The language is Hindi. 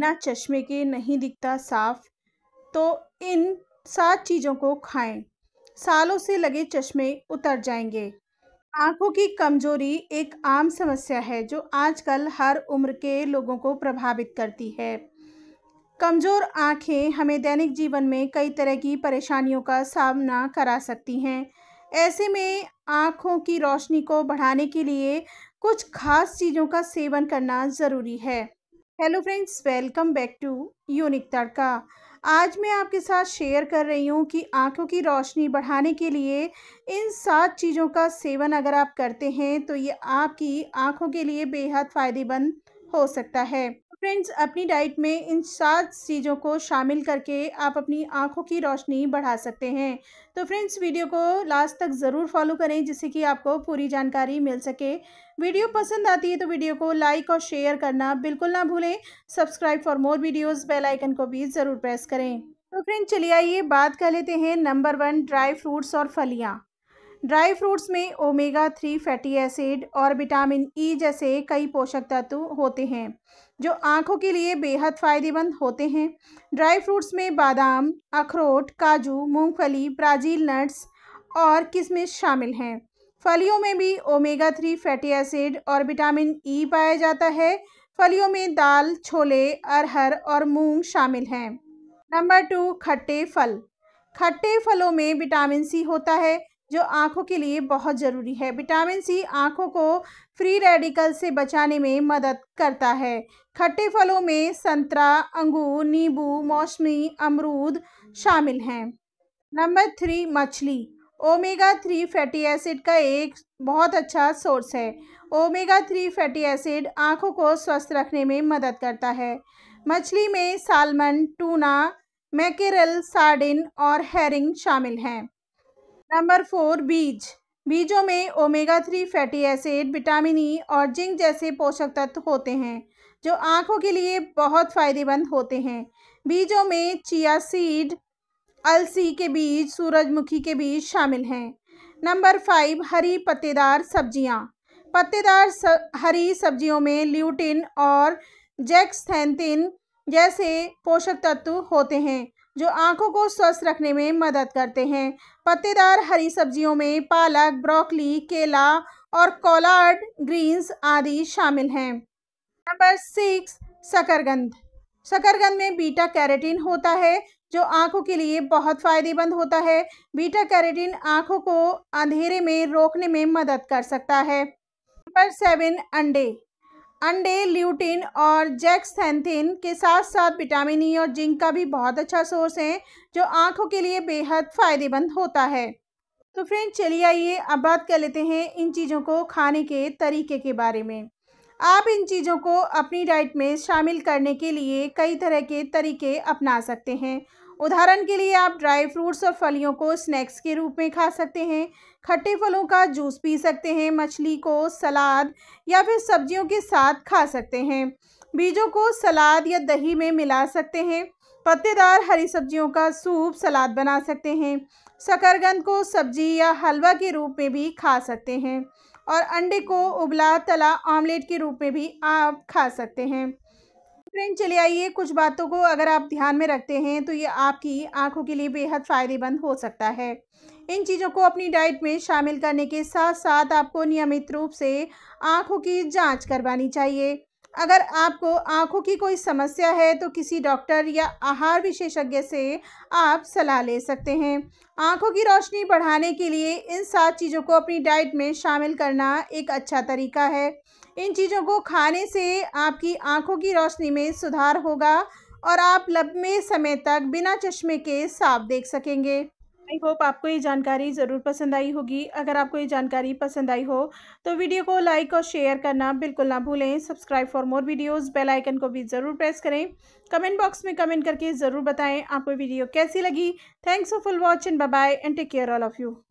बिना चश्मे के नहीं दिखता साफ तो इन सात चीज़ों को खाएं सालों से लगे चश्मे उतर जाएंगे आंखों की कमजोरी एक आम समस्या है जो आजकल हर उम्र के लोगों को प्रभावित करती है कमज़ोर आंखें हमें दैनिक जीवन में कई तरह की परेशानियों का सामना करा सकती हैं ऐसे में आंखों की रोशनी को बढ़ाने के लिए कुछ खास चीज़ों का सेवन करना ज़रूरी है hello friends welcome back to unique tadka आज मैं आपके साथ शेयर कर रही हूँ कि आंखों की रोशनी बढ़ाने के लिए इन सात चीज़ों का सेवन अगर आप करते हैं तो ये आपकी आंखों के लिए बेहद फ़ायदेमंद हो सकता है फ्रेंड्स अपनी डाइट में इन सात चीज़ों को शामिल करके आप अपनी आँखों की रोशनी बढ़ा सकते हैं तो फ्रेंड्स वीडियो को लास्ट तक ज़रूर फॉलो करें जिससे कि आपको पूरी जानकारी मिल सके वीडियो पसंद आती है तो वीडियो को लाइक और शेयर करना बिल्कुल ना भूलें subscribe for more videos bell icon को भी ज़रूर प्रेस करें तो फ्रेंड्स चलिए आइए बात कर लेते हैं नंबर वन ड्राई फ्रूट्स और फलियाँ ड्राई फ्रूट्स में ओमेगा थ्री फैटी एसिड और विटामिन ई जैसे कई पोषक तत्व होते हैं जो आँखों के लिए बेहद फ़ायदेमंद होते हैं ड्राई फ्रूट्स में बादाम अखरोट काजू मूंगफली ब्राज़ील नट्स और किशमिश शामिल हैं फलियों में भी ओमेगा थ्री फैटी एसिड और विटामिन ई e पाया जाता है फलियों में दाल छोले अरहर और मूंग शामिल हैं नंबर टू खट्टे फल खट्टे फलों में विटामिन सी होता है जो आँखों के लिए बहुत ज़रूरी है विटामिन सी आँखों को फ्री रेडिकल से बचाने में मदद करता है खट्टे फलों में संतरा अंगूर नींबू मौसमी अमरूद शामिल हैं नंबर थ्री मछली ओमेगा थ्री फैटी एसिड का एक बहुत अच्छा सोर्स है ओमेगा थ्री फैटी एसिड आँखों को स्वस्थ रखने में मदद करता है मछली में सालमन टूना मैकेरल सार्डिन और हेरिंग शामिल हैं नंबर फोर बीज बीजों में omega three fatty acid vitamin E e और जिंक जैसे पोषक तत्व होते हैं जो आँखों के लिए बहुत फायदेमंद होते हैं बीजों में चिया सीड अलसी के बीज सूरजमुखी के बीज शामिल हैं नंबर फाइव हरी पत्तेदार सब्जियाँ पत्तेदार हरी सब्जियों में ल्यूटिन और जैक्सथेंथिन जैसे पोषक तत्व होते हैं जो आंखों को स्वस्थ रखने में मदद करते हैं पत्तेदार हरी सब्जियों में पालक ब्रोकली केला और कॉलार्ड ग्रीन्स आदि शामिल हैं नंबर सिक्स शकरगंध शकरगंध में बीटा कैरेटीन होता है जो आंखों के लिए बहुत फायदेमंद होता है बीटा कैरेटीन आंखों को अंधेरे में रोकने में मदद कर सकता है नंबर सेवन अंडे अंडे ल्यूटिन और जैक्सेंथिन के साथ साथ विटामिन ई e और जिंक का भी बहुत अच्छा सोर्स है जो आँखों के लिए बेहद फ़ायदेमंद होता है तो फ्रेंड चलिए आइए अब बात कर लेते हैं इन चीज़ों को खाने के तरीके के बारे में आप इन चीज़ों को अपनी डाइट में शामिल करने के लिए कई तरह के तरीके अपना सकते हैं उदाहरण के लिए आप ड्राई फ्रूट्स और फलियों को स्नैक्स के रूप में खा सकते हैं खट्टे फलों का जूस पी सकते हैं मछली को सलाद या फिर सब्जियों के साथ खा सकते हैं बीजों को सलाद या दही में मिला सकते हैं पत्तेदार हरी सब्जियों का सूप सलाद बना सकते हैं शकरगंद को सब्जी या हलवा के रूप में भी खा सकते हैं और अंडे को उबला तला ऑमलेट के रूप में भी आप खा सकते हैं फ्रेंड चले आइए कुछ बातों को अगर आप ध्यान में रखते हैं तो ये आपकी आंखों के लिए बेहद फ़ायदेमंद हो सकता है इन चीज़ों को अपनी डाइट में शामिल करने के साथ साथ आपको नियमित रूप से आंखों की जांच करवानी चाहिए अगर आपको आंखों की कोई समस्या है तो किसी डॉक्टर या आहार विशेषज्ञ से आप सलाह ले सकते हैं आंखों की रोशनी बढ़ाने के लिए इन सात चीज़ों को अपनी डाइट में शामिल करना एक अच्छा तरीका है इन चीज़ों को खाने से आपकी आंखों की रोशनी में सुधार होगा और आप लंबे समय तक बिना चश्मे के साफ देख सकेंगे आई होप आपको ये जानकारी ज़रूर पसंद आई होगी अगर आपको ये जानकारी पसंद आई हो तो वीडियो को लाइक और शेयर करना बिल्कुल ना भूलें subscribe for more videos bell icon को भी ज़रूर प्रेस करें कमेंट बॉक्स में कमेंट करके ज़रूर बताएं आपको वीडियो कैसी लगी thanks for full watch and bye bye and take care all of you